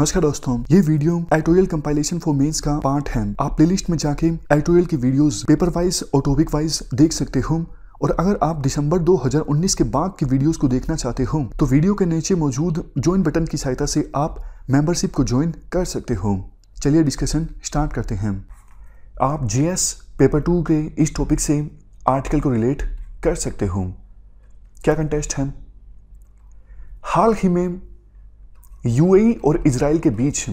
नमस्कार दोस्तों ये video editorial compilation for mains का पार्ट है आप प्लेलिस्ट में जाके एटोरियल की वीडियोस पेपर वाइज और टॉपिक वाइज देख सकते हो और अगर आप दिसंबर 2019 के बाद की वीडियोस को देखना चाहते हो तो वीडियो के नीचे मौजूद ज्वाइन बटन की सहायता से आप मेंबरशिप को ज्वाइन कर सकते हो चलिए डिस्कशन स्टार्ट करते हैं आप जे पेपर टू के इस टॉपिक से आर्टिकल को रिलेट कर सकते हो क्या कंटेस्ट है हाल ही में यूएई और इसराइल के बीच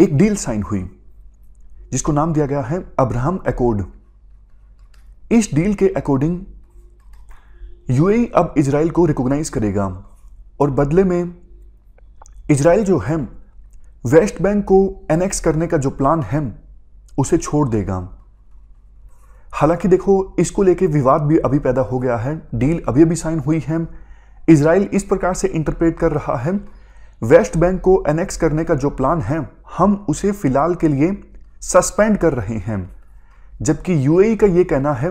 एक डील साइन हुई जिसको नाम दिया गया है अब्राहम एकॉर्ड इस डील के अकॉर्डिंग यूएई अब इसराइल को रिकॉग्नाइज करेगा और बदले में इसराइल जो है वेस्ट बैंक को एनेक्स करने का जो प्लान है उसे छोड़ देगा हालांकि देखो इसको लेके विवाद भी अभी पैदा हो गया है डील अभी अभी साइन हुई है इसराइल इस प्रकार से इंटरप्रेट कर रहा है वेस्ट बैंक को एनेक्स करने का जो प्लान है हम उसे फिलहाल के लिए सस्पेंड कर रहे हैं जबकि यूएई e का यह कहना है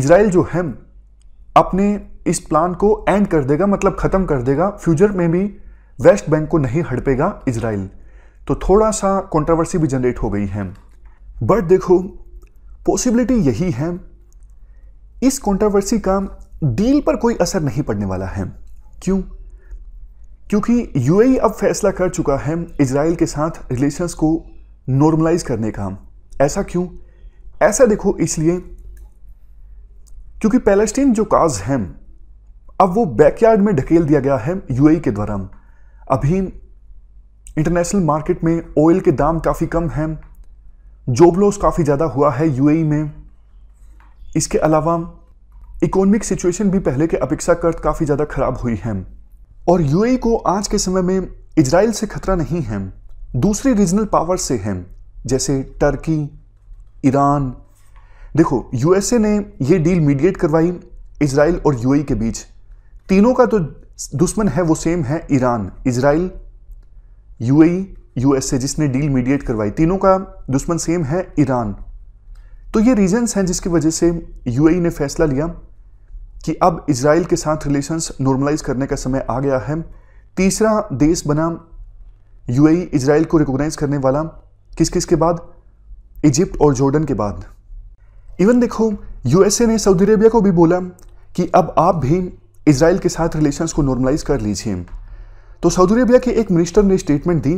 इसराइल जो है अपने इस प्लान को एंड कर देगा मतलब ख़त्म कर देगा फ्यूचर में भी वेस्ट बैंक को नहीं हड़पेगा इसराइल तो थोड़ा सा कंट्रोवर्सी भी जनरेट हो गई है बट देखो पॉसिबिलिटी यही है इस कंट्रोवर्सी का डील पर कोई असर नहीं पड़ने वाला है क्यों क्योंकि यूएई e अब फैसला कर चुका है इसराइल के साथ रिलेशंस को नॉर्मलाइज करने का ऐसा क्यों ऐसा देखो इसलिए क्योंकि पैलेस्टीन जो काज है अब वो बैकयार्ड में ढकेल दिया गया है यूएई e के द्वारा अभी इंटरनेशनल मार्केट में ऑयल के दाम काफ़ी कम हैं जॉब लॉस काफ़ी ज़्यादा हुआ है यूएई e में इसके अलावा इकोनॉमिक सिचुएशन भी पहले के अपेक्षाकृत काफ़ी ज़्यादा ख़राब हुई है और यूएई को आज के समय में इसराइल से खतरा नहीं है दूसरे रीजनल पावर से है जैसे टर्की ईरान देखो यूएसए ने यह डील मीडिएट करवाई इसराइल और यूएई के बीच तीनों का तो दुश्मन है वो सेम है ईरान इसराइल यूएई यूएसए जिसने डील मीडिएट करवाई तीनों का दुश्मन सेम है ईरान तो ये रीजंस हैं जिसकी वजह से यूएई ने फैसला लिया कि अब इसराइल के साथ रिलेशंस नॉर्मलाइज करने का समय आ गया है तीसरा देश बना यूएई इसराइल को रिकॉग्नाइज करने वाला किस किस के बाद इजिप्ट और जॉर्डन के बाद इवन देखो यूएसए ने सऊदी अरेबिया को भी बोला कि अब आप भी इसराइल के साथ रिलेशंस को नॉर्मलाइज कर लीजिए तो सऊदी अरेबिया के एक मिनिस्टर ने स्टेटमेंट दी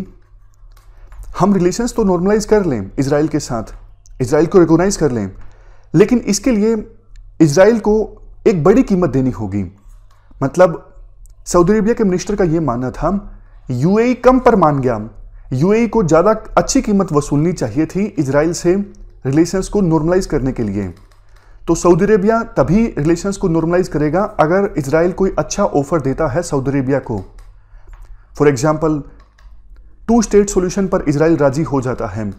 हम रिलेशंस तो नॉर्मलाइज कर लें इसराइल के साथ इसराइल को रिकॉग्नाइज कर लें लेकिन इसके लिए इसराइल को एक बड़ी कीमत देनी होगी मतलब सऊदी अरेबिया के मिनिस्टर का यह मानना था यूएई कम पर मान गया यूएई को ज़्यादा अच्छी कीमत वसूलनी चाहिए थी इसराइल से रिलेशंस को नॉर्मलाइज करने के लिए तो सऊदी अरेबिया तभी रिलेशंस को नॉर्मलाइज करेगा अगर इसराइल कोई अच्छा ऑफर देता है सऊदी अरेबिया को for example two state solution पर इसराइल राजी हो जाता है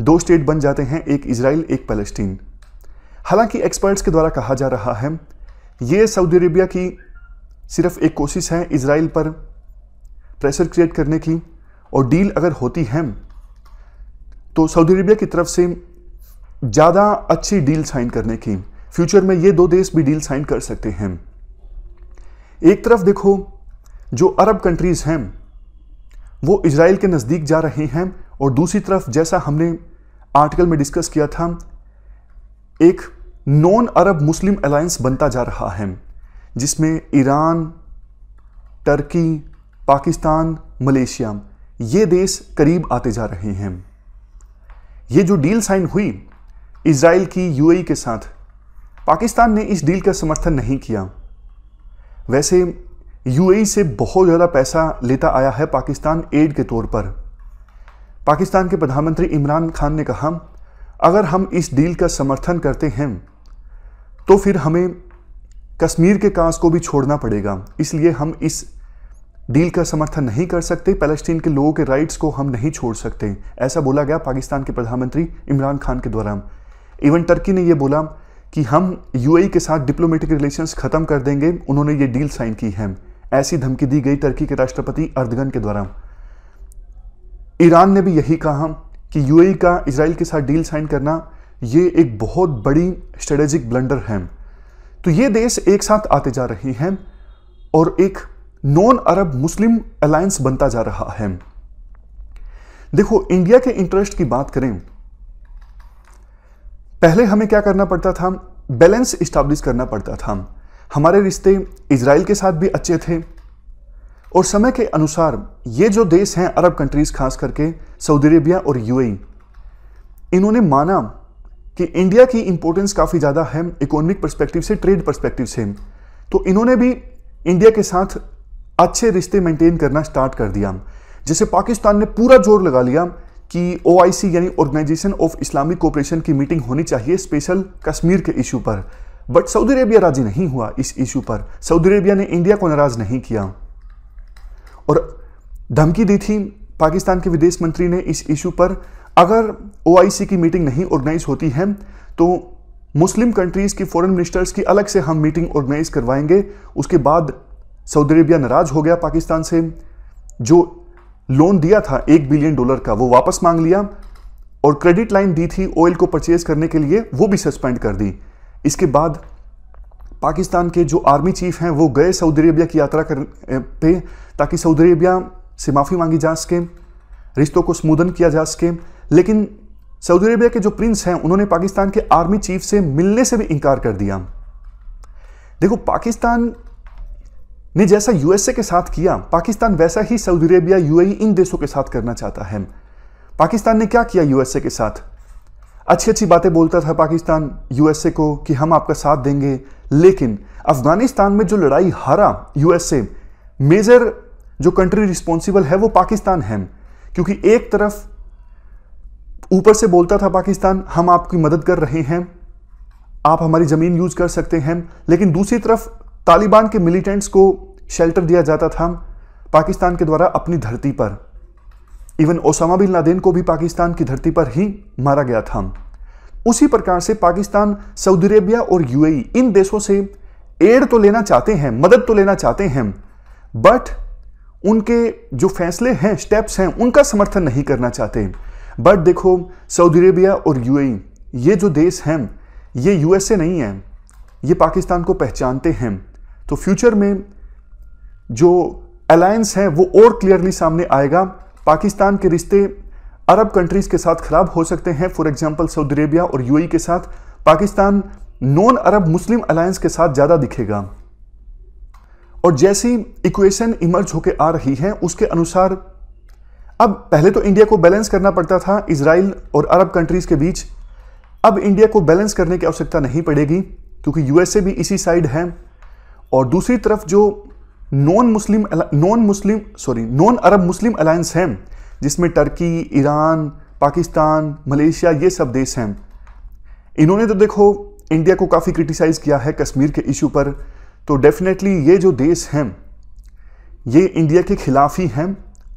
दो स्टेट बन जाते हैं एक इसराइल एक पैलेस्टीन हालांकि एक्सपर्ट्स के द्वारा कहा जा रहा है ये सऊदी अरेबिया की सिर्फ एक कोशिश है इसराइल पर प्रेशर क्रिएट करने की और डील अगर होती है तो सऊदी अरेबिया की तरफ से ज़्यादा अच्छी डील साइन करने की फ्यूचर में ये दो देश भी डील साइन कर सकते हैं एक तरफ देखो जो अरब कंट्रीज़ हैं वो इसराइल के नज़दीक जा रहे हैं और दूसरी तरफ जैसा हमने आर्टिकल में डिस्कस किया था एक नॉन अरब मुस्लिम अलायंस बनता जा रहा है जिसमें ईरान टर्की पाकिस्तान मलेशिया ये देश करीब आते जा रहे हैं ये जो डील साइन हुई इसराइल की यूएई के साथ पाकिस्तान ने इस डील का समर्थन नहीं किया वैसे यूएई से बहुत ज़्यादा पैसा लेता आया है पाकिस्तान एड के तौर पर पाकिस्तान के प्रधानमंत्री इमरान खान ने कहा अगर हम इस डील का समर्थन करते हैं तो फिर हमें कश्मीर के कांस को भी छोड़ना पड़ेगा इसलिए हम इस डील का समर्थन नहीं कर सकते पैलेस्टीन के लोगों के राइट्स को हम नहीं छोड़ सकते ऐसा बोला गया पाकिस्तान के प्रधानमंत्री इमरान खान के द्वारा इवन टर्की ने यह बोला कि हम यूएई के साथ डिप्लोमेटिक रिलेशंस ख़त्म कर देंगे उन्होंने ये डील साइन की है ऐसी धमकी दी गई टर्की के राष्ट्रपति अर्दगन के द्वारा ईरान ने भी यही कहा कि यूएई e का इसराइल के साथ डील साइन करना ये एक बहुत बड़ी स्ट्रेटेजिक ब्लंडर है तो ये देश एक साथ आते जा रहे हैं और एक नॉन अरब मुस्लिम अलायंस बनता जा रहा है देखो इंडिया के इंटरेस्ट की बात करें पहले हमें क्या करना पड़ता था बैलेंस इस्टाब्लिश करना पड़ता था हमारे रिश्ते इसराइल के साथ भी अच्छे थे और समय के अनुसार ये जो देश हैं अरब कंट्रीज़ खास करके सऊदी अरेबिया और यूएई इन्होंने माना कि इंडिया की इंपॉर्टेंस काफ़ी ज़्यादा है इकोनॉमिक पर्सपेक्टिव से ट्रेड पर्सपेक्टिव से तो इन्होंने भी इंडिया के साथ अच्छे रिश्ते मेंटेन करना स्टार्ट कर दिया जैसे पाकिस्तान ने पूरा जोर लगा लिया कि ओ यानी ऑर्गेनाइजेशन ऑफ इस्लामिक कोऑपरेशन की मीटिंग होनी चाहिए स्पेशल कश्मीर के इशू पर बट सऊदी अरेबिया राजी नहीं हुआ इस इशू पर सऊदी अरेबिया ने इंडिया को नाराज नहीं किया और धमकी दी थी पाकिस्तान के विदेश मंत्री ने इस इशू पर अगर ओआईसी की मीटिंग नहीं ऑर्गेनाइज होती है तो मुस्लिम कंट्रीज़ की फॉरेन मिनिस्टर्स की अलग से हम मीटिंग ऑर्गेनाइज करवाएंगे उसके बाद सऊदी अरेबिया नाराज़ हो गया पाकिस्तान से जो लोन दिया था एक बिलियन डॉलर का वो वापस मांग लिया और क्रेडिट लाइन दी थी ऑयल को परचेज करने के लिए वो भी सस्पेंड कर दी इसके बाद पाकिस्तान के जो आर्मी चीफ हैं वो गए सऊदी अरबिया की यात्रा कर पे ताकि सऊदी अरबिया से माफ़ी मांगी जा सके रिश्तों को स्मूदन किया जा सके लेकिन सऊदी अरबिया के जो प्रिंस हैं उन्होंने पाकिस्तान के आर्मी चीफ से मिलने से भी इनकार कर दिया देखो पाकिस्तान ने जैसा यूएसए के साथ किया पाकिस्तान वैसा ही सऊदी अरेबिया यूएई इन देशों के साथ करना चाहता है पाकिस्तान ने क्या किया यूएसए के साथ अच्छी अच्छी बातें बोलता था पाकिस्तान यूएसए को कि हम आपका साथ देंगे लेकिन अफगानिस्तान में जो लड़ाई हारा यूएसए मेजर जो कंट्री रिस्पॉन्सिबल है वो पाकिस्तान है क्योंकि एक तरफ ऊपर से बोलता था पाकिस्तान हम आपकी मदद कर रहे हैं आप हमारी ज़मीन यूज़ कर सकते हैं लेकिन दूसरी तरफ तालिबान के मिलिटेंट्स को शेल्टर दिया जाता था पाकिस्तान के द्वारा अपनी धरती पर इवन ओसामा बिन लादेन को भी पाकिस्तान की धरती पर ही मारा गया था उसी प्रकार से पाकिस्तान सऊदी अरेबिया और यूएई इन देशों से एड तो लेना चाहते हैं मदद तो लेना चाहते हैं बट उनके जो फैसले हैं स्टेप्स हैं उनका समर्थन नहीं करना चाहते बट देखो सऊदी अरेबिया और यूएई ये जो देश हैं ये यूएसए नहीं है ये पाकिस्तान को पहचानते हैं तो फ्यूचर में जो अलायंस है वो और क्लियरली सामने आएगा पाकिस्तान के रिश्ते अरब कंट्रीज़ के साथ ख़राब हो सकते हैं फॉर एग्जाम्पल सऊदी अरेबिया और यूएई e के साथ Pakistan non Arab Muslim alliance के साथ ज़्यादा दिखेगा और जैसी इक्वेशन इमर्ज होकर आ रही है उसके अनुसार अब पहले तो इंडिया को बैलेंस करना पड़ता था इसराइल और अरब कंट्रीज़ के बीच अब इंडिया को बैलेंस करने की आवश्यकता नहीं पड़ेगी क्योंकि यूएसए भी इसी साइड है और दूसरी तरफ जो non Muslim non Muslim sorry non Arab Muslim alliance हैं जिसमें टर्की ईरान पाकिस्तान मलेशिया ये सब देश हैं इन्होंने तो देखो इंडिया को काफ़ी क्रिटिसाइज़ किया है कश्मीर के इशू पर तो डेफिनेटली ये जो देश हैं ये इंडिया के खिलाफ ही हैं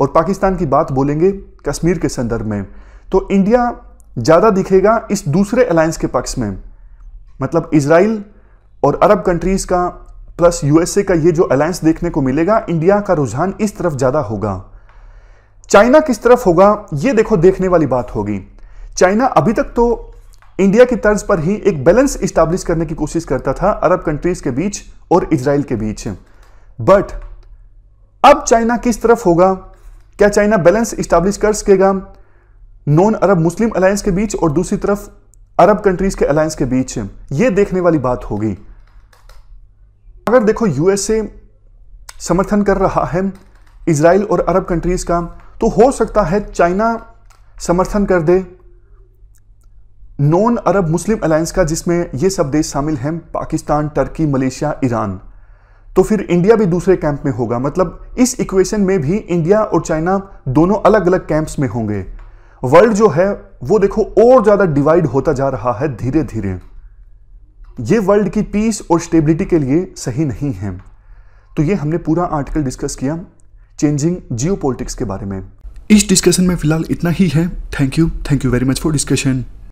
और पाकिस्तान की बात बोलेंगे कश्मीर के संदर्भ में तो इंडिया ज़्यादा दिखेगा इस दूसरे अलायंस के पक्ष में मतलब इसराइल और अरब कंट्रीज़ का प्लस यूएसए का ये जो अलायंस देखने को मिलेगा इंडिया का रुझान इस तरफ ज़्यादा होगा चाइना किस तरफ होगा ये देखो देखने वाली बात होगी चाइना अभी तक तो इंडिया की तर्ज पर ही एक बैलेंस इस्टाब्लिश करने की कोशिश करता था अरब कंट्रीज के बीच और इसराइल के बीच बट अब चाइना किस तरफ होगा क्या चाइना बैलेंस इस्टाब्लिश कर सकेगा नॉन अरब मुस्लिम अलायंस के बीच और दूसरी तरफ अरब कंट्रीज के अलायंस के बीच ये देखने वाली बात होगी अगर देखो यूएसए समर्थन कर रहा है इसराइल और अरब कंट्रीज़ का तो हो सकता है चाइना समर्थन कर दे नॉन अरब मुस्लिम अलायंस का जिसमें ये सब देश शामिल हैं पाकिस्तान टर्की मलेशिया ईरान तो फिर इंडिया भी दूसरे कैंप में होगा मतलब इस इक्वेशन में भी इंडिया और चाइना दोनों अलग अलग कैंप्स में होंगे वर्ल्ड जो है वो देखो और ज़्यादा डिवाइड होता जा रहा है धीरे धीरे ये वर्ल्ड की पीस और स्टेबिलिटी के लिए सही नहीं है तो ये हमने पूरा आर्टिकल डिस्कस किया चेंजिंग जियो के बारे में इस डिस्कशन में फिलहाल इतना ही है thank you thank you very much for discussion